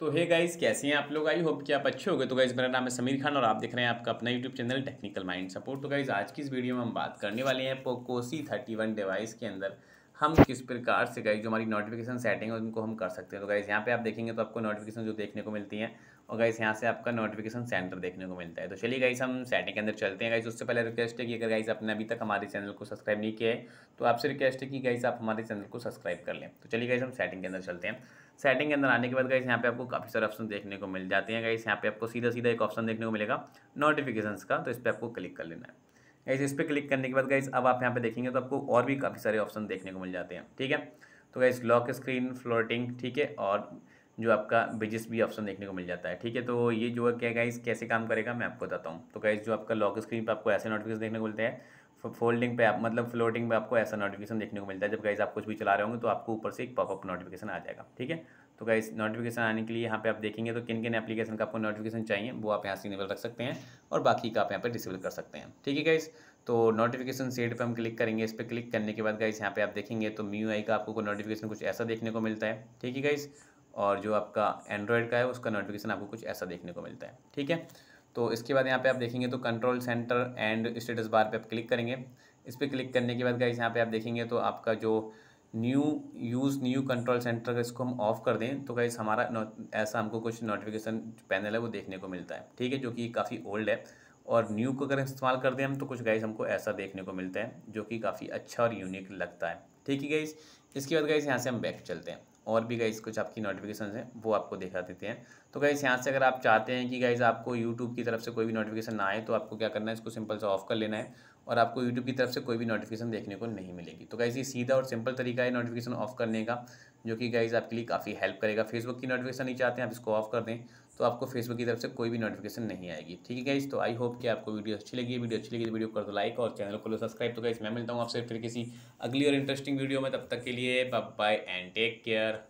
तो hey guys कैसे हैं आप लोग आई होप कि आप अच्छे हो गए तो गाइस मेरा नाम है समीर खान और आप देख रहे हैं आपका अपना YouTube channel technical mind support तो गाइस आज की इस वीडियो में हम बात करने वाले हैं Poco C thirty one device के अंदर हम किस प्रकार से गाइज जो हमारी नोटिफिकेशन सेटिंग है उनको हम कर सकते हैं तो गाइज यहाँ पे आप देखेंगे तो आपको नोटिफिकेशन जो देखने को मिलती है और गाइज यहाँ से आपका नोटिफिकेशन सेंटर देखने को मिलता है तो चलिए गाइज हम सेटिंग के अंदर चलते हैं गाइज उससे पहले रिक्वेस्ट है कि अगर गाइज आपने अभी तक हमारे चैनल को सब्सक्राइब नहीं किया है तो आपसे रिक्वेस्ट है कि गाइज आप हमारे चैनल को सब्सक्राइब कर लें तो चलिए गाइज हम सेटिंग के अंदर चलते हैं सेटिंग के अंदर आने के बाद गाइज यहाँ पे आपको काफ़ी सारे ऑप्शन देखने को मिल जाते हैं गाइज यहाँ पे आपको सीधा सीधा एक ऑप्शन देखने को मिलेगा नोटिफिकेशन का तो इस पर आपको क्लिक कर लेना है गाइस इस पर क्लिक करने के बाद गाइस अब आप यहाँ पे देखेंगे तो आपको और भी काफ़ी सारे ऑप्शन देखने को मिल जाते हैं ठीक है तो गाइस लॉक स्क्रीन फ्लोटिंग ठीक है और जो आपका बिजिस भी ऑप्शन देखने को मिल जाता है ठीक है तो ये जो है क्या गाइस कैसे काम करेगा मैं आपको बताता हूँ तो गाइस जो आपका लॉक स्क्रीन पर आपको ऐसे नोटिफिकेशन देखने को मिलते हैं फोल्डिंग पे आप मतलब फ्लोटिंग पे आपको ऐसा नोटिफिकेशन देखने को मिलता है जब गाइस आप कुछ भी चला रहे होंगे तो आपको ऊपर से एक पॉपअप नोटिफिकेशन आ जाएगा ठीक है तो गाइस नोटिफिकेशन आने के लिए यहाँ पे आप देखेंगे तो किन किन एप्लीकेशन का आपको नोटिफिकेशन चाहिए वो आप यहाँ से इनेबल रख सकते हैं और बाकी का आप यहाँ पे डिसेबल कर सकते हैं ठीक है गाइस तो नोटिफिकेशन सेट पे हम क्लिक करेंगे इस पर क्लिक करने के बाद गाइस यहाँ पे आप देखेंगे तो यू आई का आपको नोटिफिकेशन कुछ ऐसा देखने को मिलता है ठीक है गाइस और जो आपका एंड्रॉयड का है उसका नोटिफिकेशन आपको कुछ ऐसा देखने को मिलता है ठीक है तो इसके बाद यहाँ पे आप देखेंगे तो control centre and status bar पे आप क्लिक करेंगे इस पर क्लिक करने के बाद गाइस यहाँ पे आप देखेंगे तो आपका जो new use new control centre का इसको हम ऑफ़ कर दें तो गाइज़ हमारा ऐसा हमको कुछ नोटिफिकेशन पैनल है वो देखने को मिलता है ठीक है जो कि काफ़ी ओल्ड है और न्यू को अगर इस्तेमाल कर दें हम तो कुछ गाइस हमको ऐसा देखने को मिलता है जो कि काफ़ी अच्छा और यूनिक लगता है ठीक है गाइस इसके बाद गाइस यहाँ से हम बैक चलते हैं और भी गाइज कुछ आपकी नोटिफिकेशन हैं वो आपको देखा देते हैं तो गाइज यहाँ से अगर आप चाहते हैं कि गाइज आपको यूट्यूब की तरफ से कोई भी नोटिफिकेशन ना आए तो आपको क्या करना है इसको सिंपल से ऑफ कर लेना है और आपको यूट्यूब की तरफ से कोई भी नोटिफिकेशन देखने को नहीं मिलेगी तो गाइज ये सीधा और सिंपल तरीका है नोटिफिकेशन ऑफ करने का जो कि गाइज आपके लिए काफ़ी हेल्प करेगा फेसबुक की नोटिफिकेशन नहीं चाहते हैं आप इसको ऑफ कर दें तो आपको फेसबुक की तरफ से कोई भी नोटिफिकेशन नहीं आएगी ठीक है गाइज तो आई होप कि आपको वीडियो अच्छी लगी वीडियो अच्छी लगी तो वीडियो कर दो लाइक और चैनल को लो सब्सक्राइब तो गाइज मैं मिलता हूँ आपसे फिर किसी अगली और इंटरेस्टिंग वीडियो में तब तक के लिए बाय एंड टेक केयर